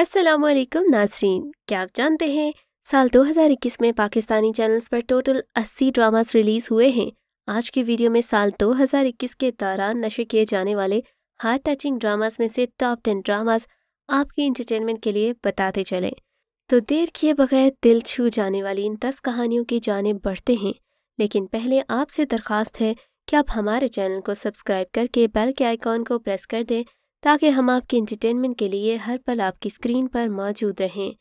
अस्सलाम वालेकुम नासरीन क्या आप जानते हैं साल 2021 में पाकिस्तानी चैनल्स पर टोटल 80 ड्रामास रिलीज़ हुए हैं आज की वीडियो में साल 2021 के दौरान नशे किए जाने वाले हार्ट टचिंग ड्रामास में से टॉप टेन ड्रामास आपके इंटरटेनमेंट के लिए बताते चले तो देर किए बगैर दिल छू जाने वाली इन दस कहानियों की जाने बढ़ते हैं लेकिन पहले आपसे दरख्वास्त है कि आप हमारे चैनल को सब्सक्राइब करके बेल के आइकॉन को प्रेस कर दें ताकि हम आपके एंटरटेनमेंट के लिए हर पल आपकी स्क्रीन पर मौजूद रहें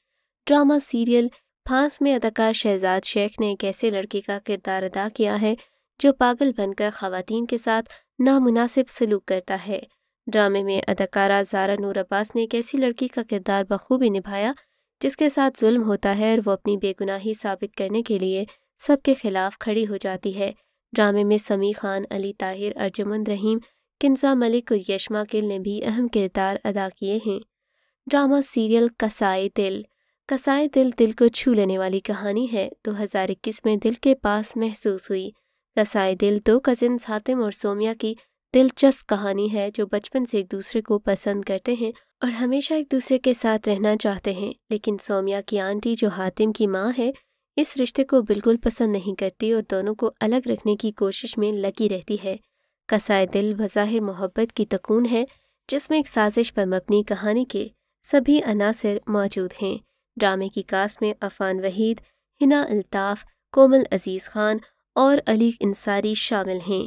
ड्रामा सीरियल फांस में अदाकार शहजाद शेख ने एक ऐसे लड़के का किरदार अदा किया है जो पागल बनकर खातन के साथ नामुनासिब सलूक करता है ड्रामे में अदाकारा जारा नूर अब्बास ने एक ऐसी लड़की का किरदार बखूबी निभाया जिसके साथ जुल्म होता है और वो अपनी बेगुनाही साबित करने के लिए सबके खिलाफ खड़ी हो जाती है ड्रामे में समी खान अली ताहिर अर्जुमंद रहीम किन्सा मलिक और यशमा किल ने भी अहम किरदार अदा किए हैं ड्रामा सीरियल कसाए दिल कसाए दिल दिल को छू लेने वाली कहानी है दो हज़ार इक्कीस में दिल के पास महसूस हुई कसाए दिल दो कजिन हातिम और सोमिया की दिलचस्प कहानी है जो बचपन से एक दूसरे को पसंद करते हैं और हमेशा एक दूसरे के साथ रहना चाहते हैं लेकिन सोमिया की आंटी जो हातिम की माँ है इस रिश्ते को बिल्कुल पसंद नहीं करती और दोनों को अलग रखने की कोशिश में लगी रहती है कसाए दिल बज़ाहिर मोहब्बत की तकून है जिसमें एक साजिश पर मबनी कहानी के सभी अनासर मौजूद हैं ड्रामे की कास्ट में अफान वहीद हिना अल्ताफ़ कोमल अजीज़ खान और अली इंसारी शामिल हैं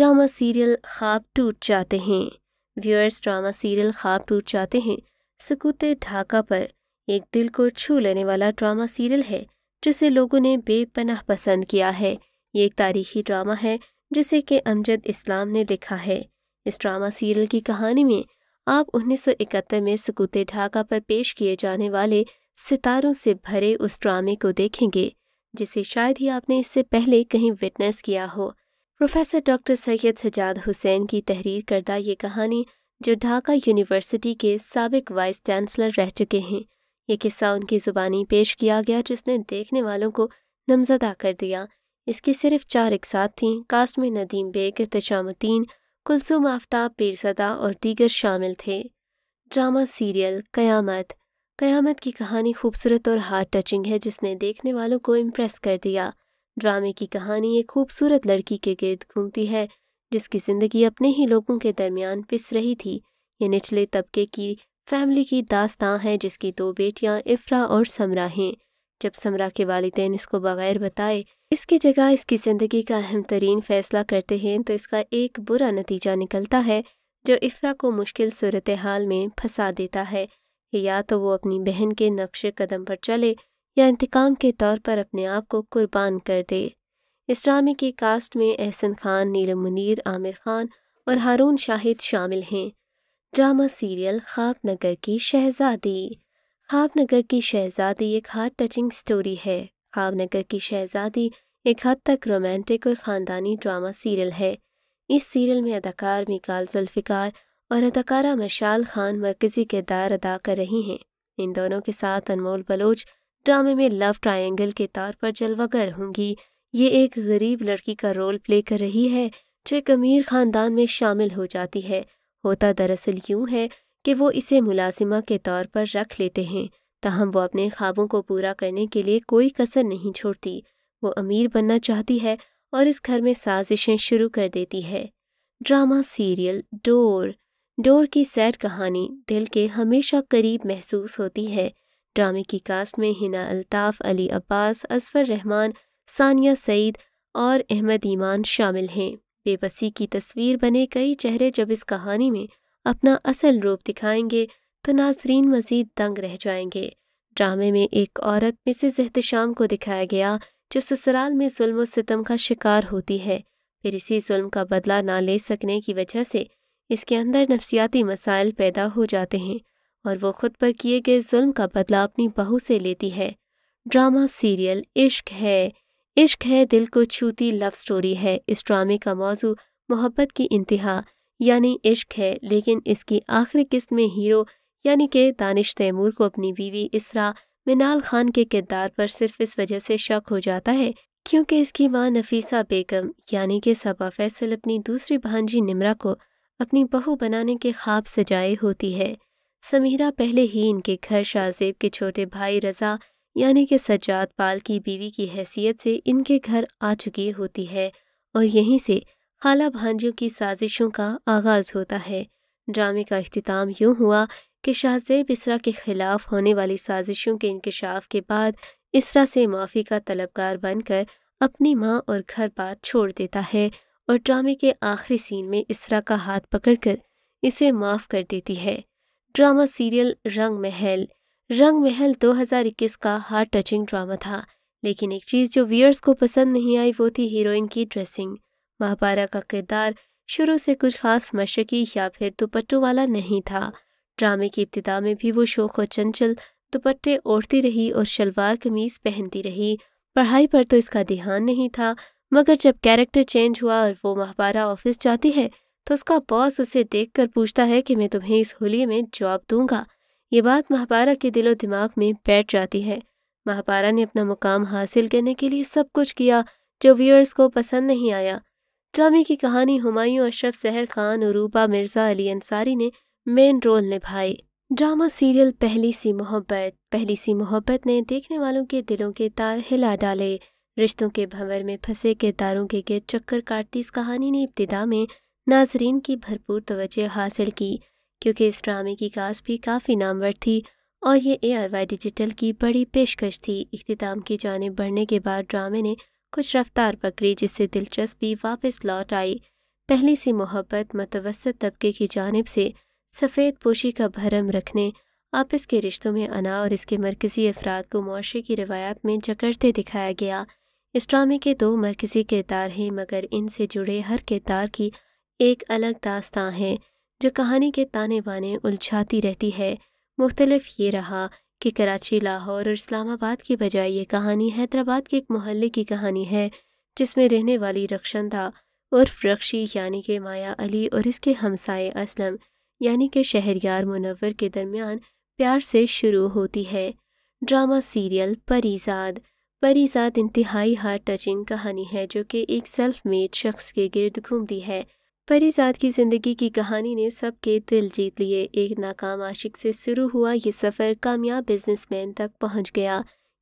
ड्रामा सीरियल ख्वाब टूट जाते हैं व्यूअर्स ड्रामा सीरियल ख्वाब टूट जाते हैं सकूते ढाका पर एक दिल को छू लेने वाला ड्रामा सीरियल है जिसे लोगों ने बेपनाह पसंद किया है ये एक तारीखी ड्रामा है जिसे कि अमजद इस्लाम ने लिखा है इस ड्रामा सीरियल की कहानी में आप 1971 में सकूते ढाका पर पेश किए जाने वाले सितारों से भरे उस ड्रामे को देखेंगे जिसे शायद ही आपने इससे पहले कहीं विटनेस किया हो प्रोफेसर डॉक्टर सैयद सजाद हुसैन की तहरीर करदा ये कहानी जो ढाका यूनिवर्सिटी के सबक वाइस चांसलर रह चुके हैं ये किस्सा उनकी ज़ुबानी पेश किया गया जिसने देखने वालों को नमजदा कर दिया इसकी सिर्फ चार एक साथ थीं कास्ट में नदीम बेग तशामुद्दीन कुलसुम आफ्ताब पीरसदा और दीगर शामिल थे ड्रामा सीरियल कयामत कयामत की कहानी खूबसूरत और हार्ट टचिंग है जिसने देखने वालों को इम्प्रेस कर दिया ड्रामे की कहानी एक खूबसूरत लड़की के गर्द घूमती है जिसकी ज़िंदगी अपने ही लोगों के दरमियान पिस रही थी ये निचले तबके की फैमिली की दास्तां है जिसकी दो बेटियां इफ्रा और समरा हैं जब समरा के वालदेन इसको बगैर बताए इसकी जगह इसकी ज़िंदगी का अहम तरीन फैसला करते हैं तो इसका एक बुरा नतीजा निकलता है जो इफ्रा को मुश्किल सूरत हाल में फंसा देता है कि या तो वो अपनी बहन के नक्श कदम पर चले या इंतकाम के तौर पर अपने आप को कुर्बान कर दे इस ड्रामे की कास्ट में एहसन खान नीलम मुनर आमिर खान और हारून शाहिद शामिल हैं ड्रामा सीरियल ख्वाब नगर की शहजादी खाबनगर की शहजादी एक हार्ट टचिंग स्टोरी है खाबनगर की शहजादी एक हद तक रोमांटिक और ख़ानदानी ड्रामा सीरियल है इस सीरियल में अदाकार मिकाल जुल्फ़िकार और अदाकारा मशाल खान मरकज़ी किरदार अदा कर रही हैं इन दोनों के साथ अनमोल बलोच ड्रामे में लव ट्रायंगल के तौर पर जलवागर होंगी ये एक गरीब लड़की का रोल प्ले कर रही है जो एक अमीर ख़ानदान में शामिल हो जाती है होता दरअसल यूं है कि वो इसे मुलाजिमा के तौर पर रख लेते हैं ताहम वो अपने ख्वाबों को पूरा करने के लिए कोई कसर नहीं छोड़ती वो अमीर बनना चाहती है और इस घर में साजिशें शुरू कर देती है ड्रामा सीरियल डोर डोर की सैड कहानी दिल के हमेशा करीब महसूस होती है ड्रामे की कास्ट में हिना अल्ताफ़ अली अब्बास असफर रहमान सानिया सईद और अहमद ईमान शामिल हैं बेबसी की तस्वीर बने कई चेहरे जब इस कहानी में अपना असल रूप दिखाएंगे तो नाजरीन मजीद दंग रह जाएंगे ड्रामे में एक औरत मिसेज एहतशाम को दिखाया गया जो ससुराल में जुल्म सितम का शिकार होती है फिर इसी जुल्म का बदला ना ले सकने की वजह से इसके अंदर नफसियाती मसाइल पैदा हो जाते हैं और वो खुद पर किए गए जुल्म का बदला अपनी बहू से लेती है ड्रामा सीरियल इश्क है इश्क है दिल को छूती लव स्टोरी है इस ड्रामे का मौजू मोहब्बत की इंतहा यानी इश्क है लेकिन इसकी आखिरी किस्त में हीरो यानी के दानिश तैमूर को अपनी बीवी इसरा मिनाल खान के किरदार पर सिर्फ इस वजह से शक हो जाता है क्योंकि इसकी मां नफीसा बेगम यानी के सबा फैसल अपनी दूसरी भांजी निमरा को अपनी बहू बनाने के ख्वाब सजाए होती है समीरा पहले ही इनके घर शाहजेब के छोटे भाई रज़ा यानी के सज्जाद पाल की बीवी की हैसियत से इनके घर आ चुकी होती है और यहीं से खाला भांजियों की साजिशों का आगाज होता है ड्रामे का अख्ताम यूं हुआ कि शाहजेब इसरा के खिलाफ होने वाली साजिशों के इंकशाफ के बाद इसरा से माफ़ी का तलबगार बनकर अपनी माँ और घर बार छोड़ देता है और ड्रामे के आखिरी सीन में इसरा का हाथ पकड़कर इसे माफ़ कर देती है ड्रामा सीरियल रंग महल रंग महल 2021 का हार्ट टचिंग ड्रामा था लेकिन एक चीज़ जो व्यूअर्स को पसंद नहीं आई वो थी हीरोइन की ड्रेसिंग महापारा का किरदार शुरू से कुछ खास मशक़ी या फिर दुपट्टों वाला नहीं था ड्रामे की इब्तदा में भी वो शोख और चंचल दुपट्टे ओढ़ती रही और शलवार कमीज पहनती रही पढ़ाई पर तो इसका ध्यान नहीं था मगर जब कैरेक्टर चेंज हुआ और वो महापारा ऑफिस जाती है तो उसका बॉस उसे देखकर पूछता है कि मैं तुम्हें इस होली में जॉब दूंगा ये बात महापारा के दिलो दिमाग में बैठ जाती है महापारा ने अपना मुकाम हासिल करने के लिए सब कुछ किया जो व्यूअर्स को पसंद नहीं आया टॉमी की कहानी हुमायूं अशरफ सहर खान और रूपा मिर्जा अली अंसारी ने मेन रोल निभाए ड्रामा सीरियल पहली सी मोहब्बत पहली सी मोहब्बत ने देखने वालों के दिलों के तार हिला डाले रिश्तों के भंवर में फंसे किरदारों के गिर चक्कर काटती इस कहानी ने इब्तदा में नाजरीन की भरपूर तवज्जो हासिल की क्योंकि इस ड्रामे की कास्ट भी काफ़ी नामवर थी और ये ए आर वाई डिजिटल की बड़ी पेशकश थी इख्ताम की जानब बढ़ने के बाद ड्रामे ने कुछ रफ्तार पकड़ी जिससे दिलचस्पी वापस लौट आई पहली सी मोहब्बत मतवसत तबके की जानब से सफ़ेद पोशी का भरम रखने आपस के रिश्तों में अना और इसके मरकज़ी अफराद को माशरे की रवायात में जकड़ते दिखाया गया इस ड्रामे के दो मरकज़ी किरदार हैं मगर इनसे जुड़े हर किरदार की एक अलग दास्तां है जो कहानी के ताने बाने उलझाती रहती है मुख्तलफ ये रहा कि कराची लाहौर और इस्लामाबाद की बजाय ये कहानी हैदराबाद के एक मोहल्ले की कहानी है जिसमें रहने वाली रक्षंदा उर्फ रक्षी यानी कि माया अली और इसके हमसाए असलम यानी कि यार मुनवर के दरमियान प्यार से शुरू होती है ड्रामा सीरियल परीजाद परीजाद इंतहाई हार्ट टचिंग कहानी है जो कि एक सेल्फ मेड शख्स के गिर्द घूमती है परिजात की ज़िंदगी की कहानी ने सबके दिल जीत लिए एक नाकाम आशिक से शुरू हुआ ये सफ़र कामयाब बिजनेसमैन तक पहुंच गया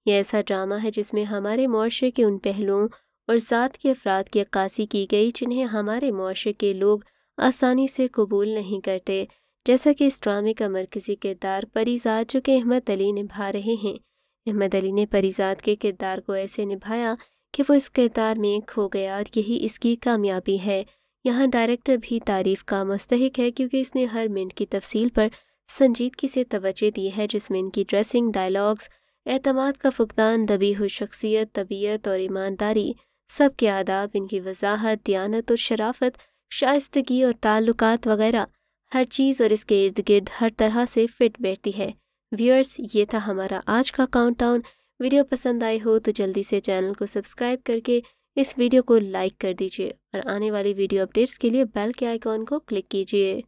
यह ऐसा ड्रामा है जिसमें हमारे मुआरे के उन पहलुओं और ज़ात के अफराद की अक्कासी की गई जिन्हें हमारे माशरे के लोग आसानी से कबूल नहीं करते जैसा कि इस ड्रामे का मरकज़ी किरदार परिजात जो कि अहमद अली निभा रहे हैं अहमद अली ने परिजात के किरदार को ऐसे निभाया कि वो इस किरदार में खो गया और यही इसकी कामयाबी है यहाँ डायरेक्टर भी तारीफ का मस्तक है क्योंकि इसने हर मिनट की तफसील पर संजीदगी से तवज्जो दी है जिसमें इनकी ड्रेसिंग डायलॉग्स अहतमाद का फुकदान दबी हुई शख्सियत तबीयत और ईमानदारी सब के आदाब इनकी वजाहत दियानत और शराफत शाइस्तगी और ताल्लुकात वगैरह हर चीज़ और इसके इर्द गिर्द हर तरह से फिट बैठती है व्यूअर्स ये था हमारा आज का काउंटडाउन वीडियो पसंद आई हो तो जल्दी से चैनल को सब्सक्राइब करके इस वीडियो को लाइक कर दीजिए और आने वाली वीडियो अपडेट्स के लिए बेल के आइकॉन को क्लिक कीजिए